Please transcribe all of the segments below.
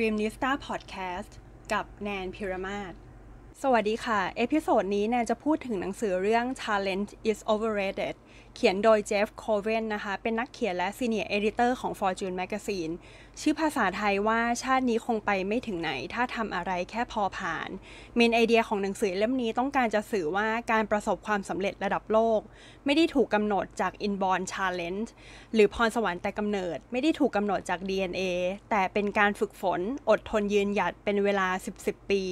Dream Nista Podcast กับแนนพิรมาศสวัสดีค่ะ เอพิโซดนี้แนนจะพูดถึงหนังสือเรื่อง Talent is Overrated เขียนโดยเจฟโคเวนนะคะ เป็นนักเขียนและซีเนียร์เอดิเตอร์ของ Fortune Magazine ชื่อภาษาไทยว่าชาตินี้คงไปไม่ถึงไหน ถ้าทำอะไรแค่พอผ่าน เมนไอเดียของหนังสือเล่มนี้ต้องการจะสื่อว่าการประสบความสำเร็จระดับโลก ไม่ได้ถูกกำหนดจาก Inborn Challenge หรือพรสวรรค์แต่กำเนิด ไม่ได้ถูกกำหนดจาก DNA แต่เป็นการฝึกฝนอดทนยืนหยัดเป็นเวลา 10-10ปี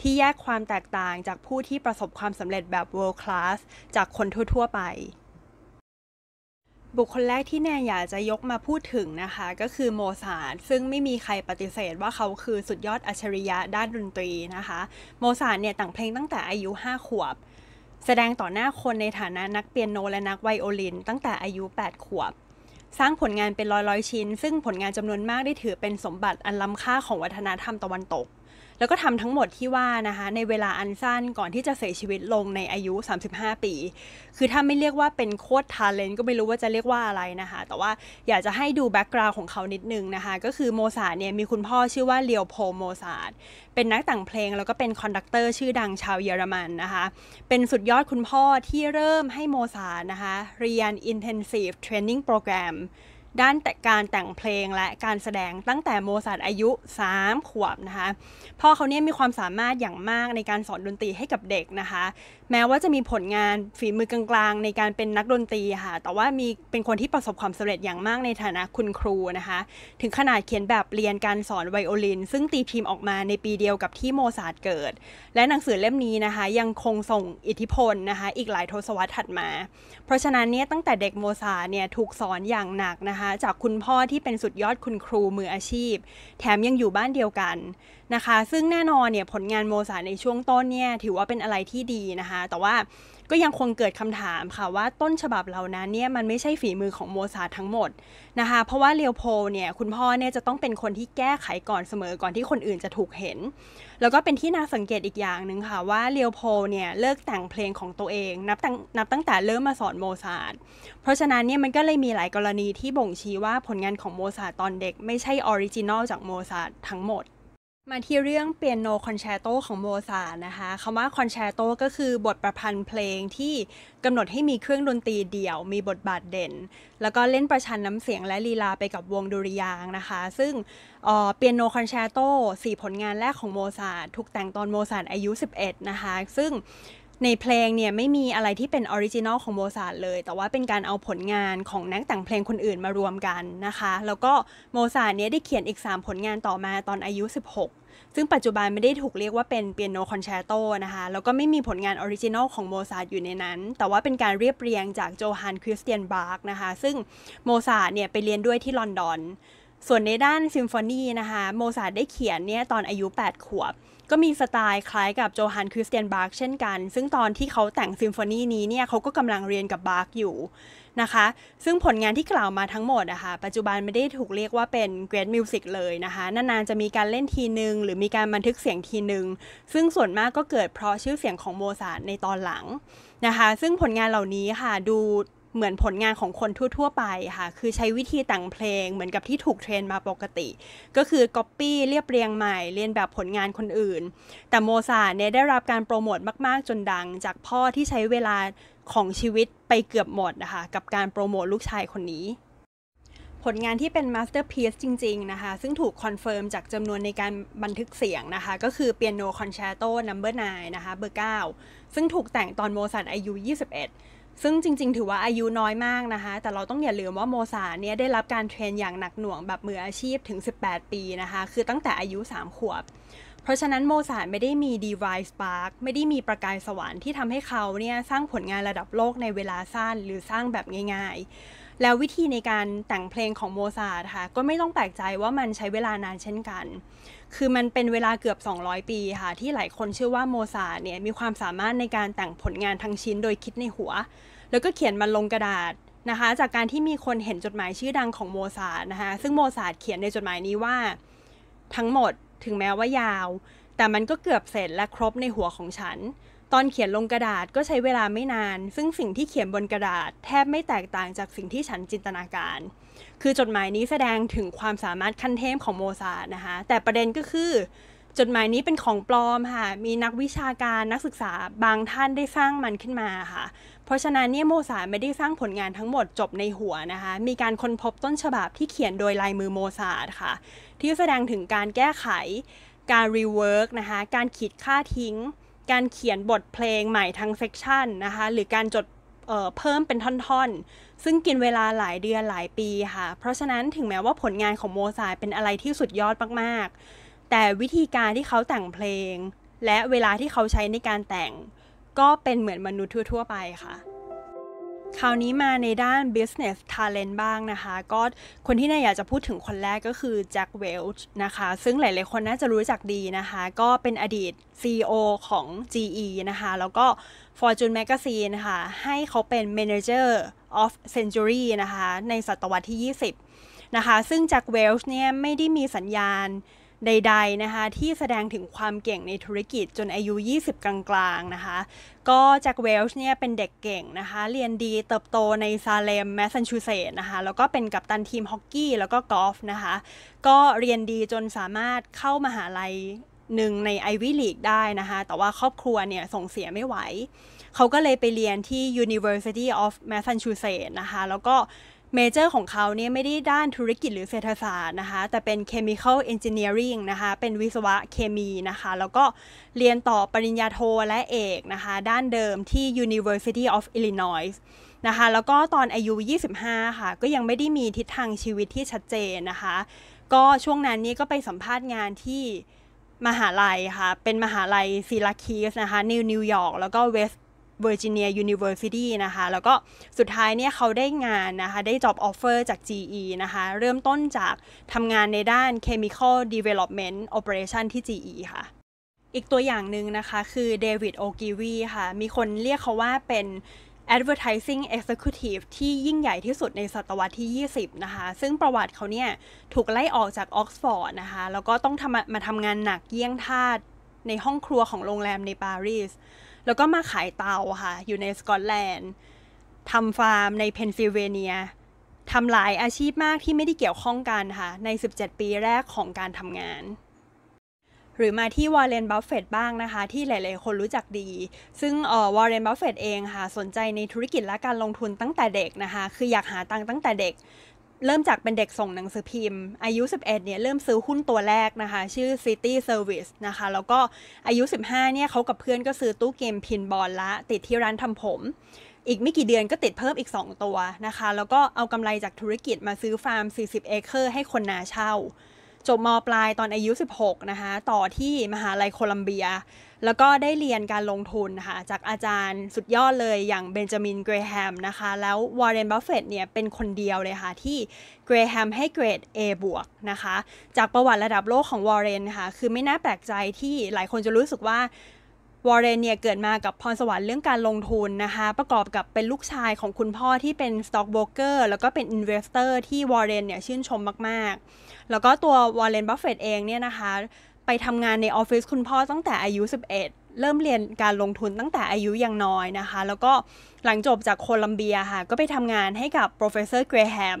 ที่แยกความแตกต่างจากผู้ที่ประสบความสำเร็จแบบ world class จากคนทั่วๆไปบุคคลแรกที่แนนอยากจะยกมาพูดถึงนะคะ ก็คือโมซาร์ทซึ่งไม่มีใครปฏิเสธว่าเขาคือสุดยอดอัจฉริยะด้านดนตรีนะคะ โมซาร์ทเนี่ยแต่งเพลงตั้งแต่อายุ 5 ขวบ แสดงต่อหน้าคนในฐานะนักเปียโนและนักไวโอลินตั้งแต่อายุ 8 ขวบ สร้างผลงานเป็นร้อยๆชิ้น ซึ่งผลงานจำนวนมากได้ถือเป็นสมบัติอันล้ำค่าของวัฒนธรรมตะวันตกแล้วก็ทำทั้งหมดที่ว่านะคะในเวลาอันสั้นก่อนที่จะเสียชีวิตลงในอายุ 35 ปี คือถ้าไม่เรียกว่าเป็นโคตรทาเลนก็ไม่รู้ว่าจะเรียกว่าอะไรนะคะ แต่ว่าอยากจะให้ดูแบ็กกราวน์ของเขานิดนึงนะคะก็คือโมซาเนี่ยมีคุณพ่อชื่อว่าเลียวโพโมซาเป็นนักแต่งเพลงแล้วก็เป็นคอนดักเตอร์ชื่อดังชาวเยอรมันนะคะเป็นสุดยอดคุณพ่อที่เริ่มให้โมซานะคะเรียน intensive training program ด้านแต่การแต่งเพลงและการแสดงตั้งแต่โมซาร์ทอายุ 3 ขวบนะคะพ่อเขาเนี่ยมีความสามารถอย่างมากในการสอนดนตรีให้กับเด็กนะคะ แม้ว่าจะมีผลงานฝีมือกลางๆ ในการเป็นนักดนตรีค่ะแต่ว่ามีเป็นคนที่ประสบความสำเร็จอย่างมากในฐานะคุณครูนะคะ ถึงขนาดเขียนแบบเรียนการสอนไวโอลิน ซึ่งตีพิมพ์ออกมาในปีเดียวกับที่โมซาร์ทเกิด และหนังสือเล่มนี้นะคะ ยังคงส่งอิทธิพลนะคะอีกหลายทศวรรษถัดมา เพราะฉะนั้นเนี่ยตั้งแต่เด็กโมซาร์เนี่ยถูกสอนอย่างหนักนะคะคะจากคุณพ่อที่เป็นสุดยอดคุณครูมืออาชีพ แถมยังอยู่บ้านเดียวกันนะคะ ซึ่งแน่นอนเนี่ยผลงานโมซาในช่วงต้นเนี่ยถือว่าเป็นอะไรที่ดีนะคะ แต่ว่าก็ยังคงเกิดคำถามค่ะว่าต้นฉบับเหล่านั้นเนี่ยมันไม่ใช่ฝีมือของโมซาทั้งหมดนะคะเพราะว่าเลียวโพเนี่ยคุณพ่อเนี่ยจะต้องเป็นคนที่แก้ไขก่อนเสมอก่อนที่คนอื่นจะถูกเห็น แล้วก็เป็นที่น่าสังเกตอีกอย่างหนึ่งค่ะว่าเลียวโพเนี่ยเลิกแต่งเพลงของตัวเอง นับตั้งนับตั้งแต่เริ่มมาสอนโมซาเพราะฉะนั้นเนี่ยมันก็เลยมีหลายกรณีที่บ่งชี้ว่าผลงานของโมซาตอนเด็กไม่ใช่ออริจินอลจากโมซาทั้งหมดมาที่เรื่องเปียโนคอนแชโตของโมซาร์นะคะคำว่าคอนแชโตก็คือบทประพันธ์เพลงที่กำหนดให้มีเครื่องดนตรีเดี่ยวมีบทบาทเด่น แล้วก็เล่นประชันน้ำเสียงและลีลาไปกับวงดุริยางนะคะ ซึ่งเปียโนคอนแชโตสี่ผลงานแรกของโมซาร์ถูกแต่งตอนโมซาร์อายุ 11 นะคะซึ่งในเพลงเนี่ยไม่มีอะไรที่เป็นออริจินอลของโมซาร์ทเลย แต่ว่าเป็นการเอาผลงานของนักแต่งเพลงคนอื่นมารวมกันนะคะ แล้วก็โมซาร์ทเนี่ยได้เขียนอีก 3 ผลงานต่อมาตอนอายุ 16 ซึ่งปัจจุบันไม่ได้ถูกเรียกว่าเป็นเปียโนคอนแชร์โตนะคะแล้วก็ไม่มีผลงานออริจินอลของโมซาร์ทอยู่ในนั้น แต่ว่าเป็นการเรียบเรียงจากโจฮันคริสเตียนบาร์กนะคะซึ่งโมซาร์ทเนี่ยไปเรียนด้วยที่ลอนดอนส่วนในด้านซิมโฟนีนะคะโมซาได้เขียนเนี่ยตอนอายุ 8 ขวบ ก็มีสไตล์คล้ายกับโจฮันคริสเตียนบาร์กเช่นกัน ซึ่งตอนที่เขาแต่งซิมโฟนีนี้เนี่ยเขาก็กำลังเรียนกับบาร์กอยู่นะคะซึ่งผลงานที่กล่าวมาทั้งหมดนะคะปัจจุบันไม่ได้ถูกเรียกว่าเป็นเกรดมิวสิกเลยนะคะนานๆจะมีการเล่นทีหนึ่งหรือมีการบันทึกเสียงทีหนึ่งซึ่งส่วนมากก็เกิดเพราะชื่อเสียงของโมซาในตอนหลังนะคะซึ่งผลงานเหล่านี้ค่ะดูเหมือนผลงานของคนทั่วๆไปค่ะ คือใช้วิธีแต่งเพลงเหมือนกับที่ถูกเทรนมาปกติ ก็คือก๊อปปี้เรียบเรียงใหม่เรียนแบบผลงานคนอื่น แต่โมซาเนี่ยได้รับการโปรโมทมากๆ จนดัง จากพ่อที่ใช้เวลาของชีวิตไปเกือบหมดนะคะกับการโปรโมทลูกชายคนนี้ ผลงานที่เป็นมาสเตอร์เพียสจริง ๆ นะคะซึ่งถูกคอนเฟิร์มจากจำนวนในการบันทึกเสียงนะคะก็คือเปียโนคอนแชร์โตนัมเบอร์นนะคะเบอร์9ซึ่งถูกแต่งตอนโมซาร์ทอายุ21ซึ่งจริง ๆ ถือว่าอายุน้อยมากนะคะ แต่เราต้องอย่าลืมว่าโมซาเนี่ยได้รับการเทรน อย่างหนักหน่วงแบบมืออาชีพถึง 18 ปีนะคะ คือตั้งแต่อายุ 3 ขวบ เพราะฉะนั้นโมซาไม่ได้มี d ี v i ส e Spark ไม่ได้มีประกายสวรรค์ที่ทำให้เขาเนี่ยสร้างผลงานระดับโลกในเวลาสั้นหรือสร้างแบบง่ายๆ แล้ววิธีในการแต่งเพลงของโมซาค่ะก็ไม่ต้องแปลกใจว่ามันใช้เวลานานเช่นกันคือมันเป็นเวลาเกือบ 200 ปีค่ะที่หลายคนเชื่อว่า โมซาเนี่ยมีความสามารถในการแต่งผลงานทั้งชิ้นโดยคิดในหัว แล้วก็เขียนมันลงกระดาษนะคะจากการที่มีคนเห็นจดหมายชื่อดังของโมซานะคะซึ่งโมซาเขียนในจดหมายนี้ว่า ทั้งหมดถึงแม้ว่ายาว แต่มันก็เกือบเสร็จและครบในหัวของฉัน ตอนเขียนลงกระดาษก็ใช้เวลาไม่นาน ซึ่งสิ่งที่เขียนบนกระดาษ แทบไม่แตกต่างจากสิ่งที่ฉันจินตนาการคือจดหมายนี้แสดงถึงความสามารถขั้นเทพของโมซานะคะแต่ประเด็นก็คือ จดหมายนี้เป็นของปลอมค่ะมีนักวิชาการนักศึกษาบางท่านได้สร้างมันขึ้นมาค่ะเพราะฉะนั้นเนี่ยโมซาไม่ได้สร้างผลงานทั้งหมดจบในหัวนะคะมีการค้นพบต้นฉบับที่เขียนโดยลายมือโมซาค่ะที่แสดงถึงการแก้ไข การรีเวิร์กนะคะการขีดค่าทิ้ง การเขียนบทเพลงใหม่ทั้งเซกชันนะคะหรือการจดเพิ่มเป็นท่อน ๆ ซึ่งกินเวลาหลายเดือนหลายปีค่ะ เพราะฉะนั้นถึงแม้ว่าผลงานของโมซาเป็นอะไรที่สุดยอดมาก ๆ แต่วิธีการที่เขาแต่งเพลงและเวลาที่เขาใช้ในการแต่งก็เป็นเหมือนมนุษย์ทั่วๆ ไปค่ะคราวนี้มาในด้าน business talent บ้างนะคะก็คนที่นายอยากจะพูดถึงคนแรกก็คือแจ็คเวลช์นะคะซึ่งหลายๆคนน่าจะรู้จักดีนะคะก็เป็นอดีต CEO ของ GE นะคะแล้วก็ Fortune Magazine นะคะให้เขาเป็น Manager of Century นะคะในศตวรรษที่ 20นะคะซึ่งแจ็คเวลช์เนี่ยไม่ได้มีสัญญาณใดๆนะคะที่แสดงถึงความเก่งในธุรกิจจนอายุ 20 กลางๆนะคะก็แจ็คเวลช์เนี่ยเป็นเด็กเก่งนะคะเรียนดีเติบโตในซาเลมแมสซาชูเซตส์นะคะแล้วก็เป็นกัปตันทีมฮอกกี้ แล้วก็กอล์ฟนะคะก็เรียนดีจนสามารถเข้ามาหาลัยหนึ่งในไอวิลีกได้นะคะแต่ว่าครอบครัวเนี่ยส่งเสียไม่ไหว เขาก็เลยไปเรียนที่ University of Massachusetts นะคะแล้วก็เมเจอร์ของเขาเนี่ยไม่ได้ด้านธุรกิจหรือเศรษฐศาสตร์นะคะแต่เป็น Chemical Engineering นะคะเป็นวิศวะเคมีนะคะแล้วก็เรียนต่อปริญญาโทและเอกนะคะด้านเดิมที่ University of Illinois นะคะแล้วก็ตอนอายุ 25ค่ะก็ยังไม่ได้มีทิศทางชีวิตที่ชัดเจนนะคะก็ช่วงนั้นนี่ก็ไปสัมภาษณ์งานที่มหาลัยค่ะเป็นมหาลัยซีลาคีสนะคะนิวนิวยอร์กแล้วก็เวสเวอร์จิเนียยูนิเวอร์ซิตี้นะคะ แล้วก็สุดท้ายเนี่ยเขาได้งานนะคะ ได้จ็อบออฟเฟอร์จาก GE นะคะ เริ่มต้นจากทำงานในด้าน Chemical Development Operation ที่ GE ค่ะ อีกตัวอย่างหนึ่งนะคะคือเดวิดโอกิวีค่ะ มีคนเรียกเขาว่าเป็น Advertising Executive ที่ยิ่งใหญ่ที่สุดในศตวรรษที่ 20 นะคะ ซึ่งประวัติเขาเนี่ยถูกไล่ออกจากออกซฟอร์ดนะคะ แล้วก็ต้องมาทำงานหนักเยี่ยงทาสในห้องครัวของโรงแรมในปารีสแล้วก็มาขายเตาค่ะ อยู่ในสกอตแลนด์ทำฟาร์มในเพนซิลเวเนียทำหลายอาชีพมากที่ไม่ได้เกี่ยวข้องกันค่ะ ใน 17 ปีแรกของการทำงาน หรือมาที่วอร์เรนบัฟเฟตบ้างนะคะที่หลายๆคนรู้จักดี ซึ่งวอร์เรนบัฟเฟตเองค่ะ สนใจในธุรกิจและการลงทุนตั้งแต่เด็กนะคะ คืออยากหาตังค์ตั้งแต่เด็กเริ่มจากเป็นเด็กส่งหนังสือพิมพ์ อายุ 11เนี่ยเริ่มซื้อหุ้นตัวแรกนะคะ ชื่อ City Service นะคะ แล้วก็อายุ 15เนี่ยเขากับเพื่อนก็ซื้อตู้เกมพินบอลละ ติดที่ร้านทำผม อีกไม่กี่เดือนก็ติดเพิ่มอีก 2 ตัวนะคะ แล้วก็เอากำไรจากธุรกิจมาซื้อฟาร์ม 40 เอเคอร์ให้คนนาเช่าจบมปลายตอนอายุ 16นะคะต่อที่มหาลัยโคลัมเบีย แล้วก็ได้เรียนการลงทุนค่ะจากอาจารย์สุดยอดเลยอย่างเบนจามินเกรแฮมนะคะแล้ววอร์เรนบัฟเฟตเนี่ยเป็นคนเดียวเลยค่ะที่เกรแฮมให้เกรด A บวกนะคะจากประวัติระดับโลกของวอร์เรนค่ะคือไม่น่าแปลกใจที่หลายคนจะรู้สึกว่าวอร์เรนเนี่ยเกิดมากับพรสวรรค์เรื่องการลงทุนนะคะประกอบกับเป็นลูกชายของคุณพ่อที่เป็นสต็อกโบรกเกอร์แล้วก็เป็นอินเวสเตอร์ที่วอร์เรนเนี่ยชื่นชมมากๆ แล้วก็ตัววอร์เรนบัฟเฟตเองเนี่ยนะคะไปทำงานในออฟฟิศคุณพ่อตั้งแต่อายุ 11 เริ่มเรียนการลงทุนตั้งแต่อายุยังน้อยนะคะแล้วก็หลังจบจากโคลัมเบียค่ะก็ไปทำงานให้กับ professor เกรแฮม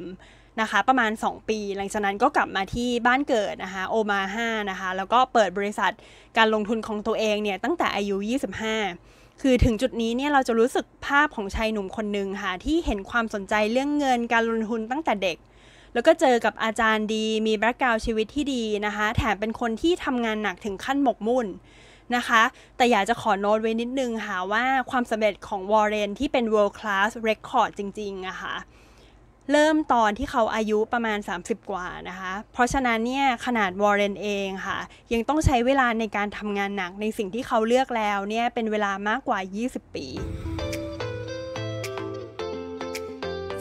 นะคะประมาณ 2 ปี หลังจากนั้นก็กลับมาที่บ้านเกิดนะคะโอมาฮานะคะแล้วก็เปิดบริษัทการลงทุนของตัวเองเนี่ยตั้งแต่อายุ25 คือถึงจุดนี้เนี่ยเราจะรู้สึกภาพของชายหนุ่มคนหนึ่งค่ะที่เห็นความสนใจเรื่องเงินการลงทุนตั้งแต่เด็ก แล้วก็เจอกับอาจารย์ดี มีแบ็กกราวชีวิตที่ดีนะคะแถมเป็นคนที่ทำงานหนักถึงขั้นหมกมุ่นนะคะ แต่อยากจะขอโน้ตไว้นิดนึงค่ะว่าความสำเร็จของวอร์เรนที่เป็น world class record จริงๆนะคะเริ่มตอนที่เขาอายุประมาณ 30 กว่านะคะ เพราะฉะนั้นเนี่ยขนาดวอร์เรนเองค่ะ ยังต้องใช้เวลาในการทำงานหนักในสิ่งที่เขาเลือกแล้วเนี่ยเป็นเวลามากกว่า 20 ปี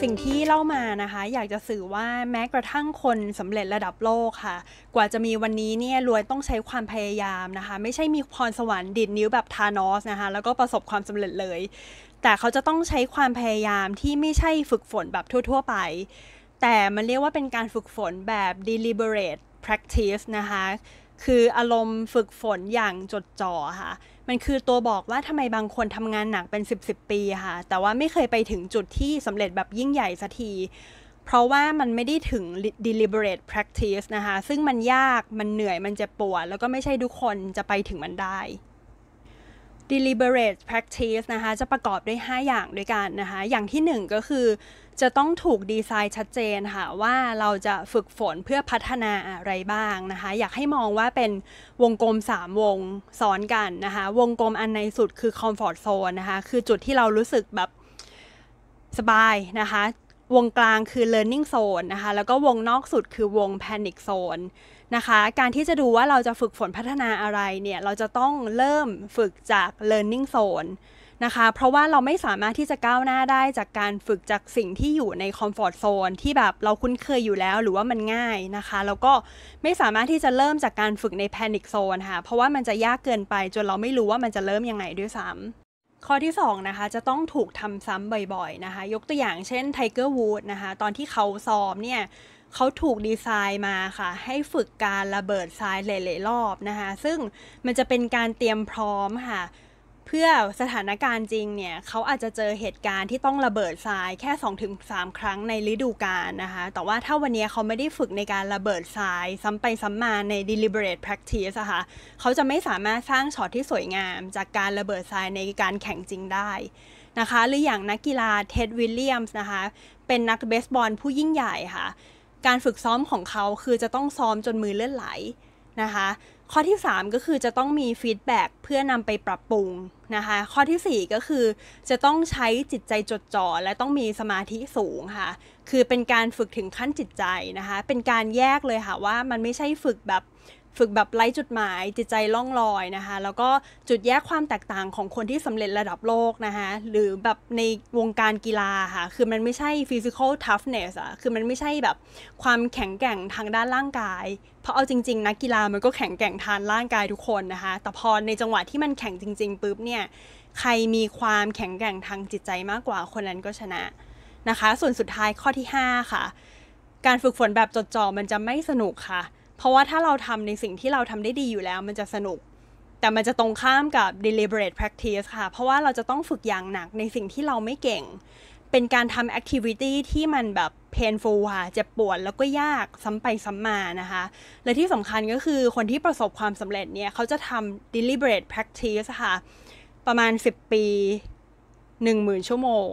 สิ่งที่เล่ามานะคะ อยากจะสื่อว่าแม้กระทั่งคนสำเร็จระดับโลกค่ะ กว่าจะมีวันนี้เนี่ยลวยต้องใช้ความพยายามนะคะ ไม่ใช่มีพรสวรรค์ดิดนิ้วแบบทานอสนะคะ แล้วก็ประสบความสำเร็จเลย แต่เขาจะต้องใช้ความพยายามที่ไม่ใช่ฝึกฝนแบบทั่วๆไป แต่มันเรียกว่าเป็นการฝึกฝนแบบ deliberate practice นะคะคืออารมณ์ฝึกฝนอย่างจดจ่อค่ะ มันคือตัวบอกว่าทำไมบางคนทำงานหนักเป็น 10บสปีค่ะ แต่ว่าไม่เคยไปถึงจุดที่สำเร็จแบบยิ่งใหญ่สักที เพราะว่ามันไม่ได้ถึง deliberate practice นะคะ ซึ่งมันยากมันเหนื่อยมันเจ็บปวด แล้วก็ไม่ใช่ทุกคนจะไปถึงมันได้ deliberate practice นะคะ จะประกอบด้วย 5 อย่างด้วยกันนะคะอย่างที่ 1 ก็คือจะต้องถูกดีไซน์ชัดเจนค่ะว่าเราจะฝึกฝนเพื่อพัฒนาอะไรบ้างนะคะ อยากให้มองว่าเป็นวงกลม 3 วงซ้อนกันนะคะ วงกลมอันในสุดคือ comfort zone นะคะ คือจุดที่เรารู้สึกแบบสบายนะคะวงกลางคือ learning zone นะคะ แล้วก็วงนอกสุดคือวง panic zone นะคะ การที่จะดูว่าเราจะฝึกฝนพัฒนาอะไรเนี่ย เราจะต้องเริ่มฝึกจาก learning zone นะคะ เพราะว่าเราไม่สามารถที่จะก้าวหน้าได้จากการฝึกจากสิ่งที่อยู่ใน comfort zone ที่แบบเราคุ้นเคยอยู่แล้วหรือว่ามันง่ายนะคะ แล้วก็ไม่สามารถที่จะเริ่มจากการฝึกใน panic zone ค่ะ เพราะว่ามันจะยากเกินไปจนเราไม่รู้ว่ามันจะเริ่มยังไงด้วยซ้ำข้อที่ 2 นะคะจะต้องถูกทำซ้ำบ่อยๆนะคะ ยกตัวอย่างเช่นไทเกอร์วูดนะคะ ตอนที่เขาซ้อมเนี่ย เขาถูกดีไซน์มาค่ะ ให้ฝึกการระเบิดทรายหลายๆรอบนะคะ ซึ่งมันจะเป็นการเตรียมพร้อมค่ะเพื่อสถานการณ์จริงเนี่ย เขาอาจจะเจอเหตุการณ์ที่ต้องระเบิดทรายแค่2สครั้งในฤดูกาลนะคะ แต่ว่าถ้าวันนี้เขาไม่ได้ฝึกในการระเบิดทรายซ้ำไปซ้ำมาใน deliberate practice ะคะ่ะเขาจะไม่สามารถสร้างช็อตที่สวยงามจากการระเบิดทรายในการแข่งจริงได้นะคะ หรืออย่างนักกีฬาเท็ดวิลเลียมส์นะคะ เป็นนักเบสบอลผู้ยิ่งใหญ่ค่ะ การฝึกซ้อมของเขาคือจะต้องซ้อมจนมือเลื่อนไหลนะคะข้อที่ 3 ก็คือจะต้องมีฟีดแบ็กเพื่อนำไปปรับปรุงนะคะข้อที่ 4 ก็คือจะต้องใช้จิตใจจดจ่อและต้องมีสมาธิสูงค่ะ คือเป็นการฝึกถึงขั้นจิตใจนะคะเป็นการแยกเลยค่ะว่ามันไม่ใช่ฝึกแบบฝึกแบบไร้จุดหมายจิตใจล่องลอยนะคะ แล้วก็จุดแยกความแตกต่างของคนที่สำเร็จระดับโลกนะคะ หรือแบบในวงการกีฬาค่ะ คือมันไม่ใช่ physical toughness อะคือมันไม่ใช่แบบความแข็งแกร่งทางด้านร่างกาย เพราะเอาจริงๆนักกีฬามันก็แข็งแกร่งทางร่างกายทุกคนนะคะ แต่พอในจังหวะที่มันแข็งจริง ๆปุ๊บเนี่ยใครมีความแข็งแกร่งทางจิตใจมากกว่าคนนั้นก็ชนะนะคะ ส่วนสุดท้ายข้อที่5ค่ะการฝึกฝนแบบจดจ่อมันจะไม่สนุกค่ะเพราะว่าถ้าเราทำในสิ่งที่เราทำได้ดีอยู่แล้ว มันจะสนุก แต่มันจะตรงข้ามกับ deliberate practice ค่ะ เพราะว่าเราจะต้องฝึกอย่างหนักในสิ่งที่เราไม่เก่ง เป็นการทำ activity ที่มันแบบ painful ค่ะเจ็บปวดแล้วก็ยากซ้ำไป ซ้ำมานะคะและที่สำคัญก็คือคนที่ประสบความสำเร็จเนี่ยเขาจะทำ deliberate practice ค่ะ ประมาณ 10 ปี 10,000 ชั่วโมง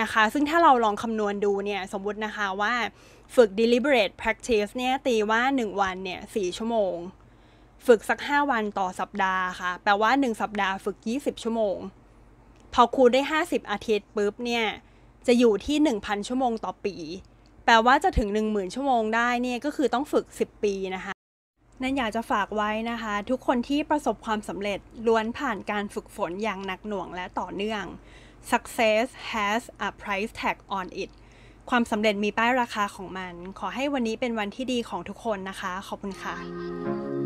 นะคะ ซึ่งถ้าเราลองคำนวณดูเนี่ยสมมตินะคะว่าฝึก deliberate practice เนี่ย ตีว่า 1 วันเนี่ย4ชั่วโมง ฝึกสัก 5 วันต่อสัปดาห์ค่ะ แปลว่า 1 สัปดาห์ฝึก 20 ชั่วโมง พอคูณได้ 50 อาทิตย์ปุ๊บเนี่ย จะอยู่ที่ 1,000 ชั่วโมงต่อปี แปลว่าจะถึง 10,000 ชั่วโมงได้เนี่ยก็คือต้องฝึก 10 ปีนะคะ นั่นอยากจะฝากไว้นะคะทุกคนที่ประสบความสำเร็จล้วนผ่านการฝึกฝนอย่างหนักหน่วงและต่อเนื่อง success has a price tag on it ความสำเร็จมีป้ายราคาของมัน ขอให้วันนี้เป็นวันที่ดีของทุกคนนะคะ ขอบคุณค่ะ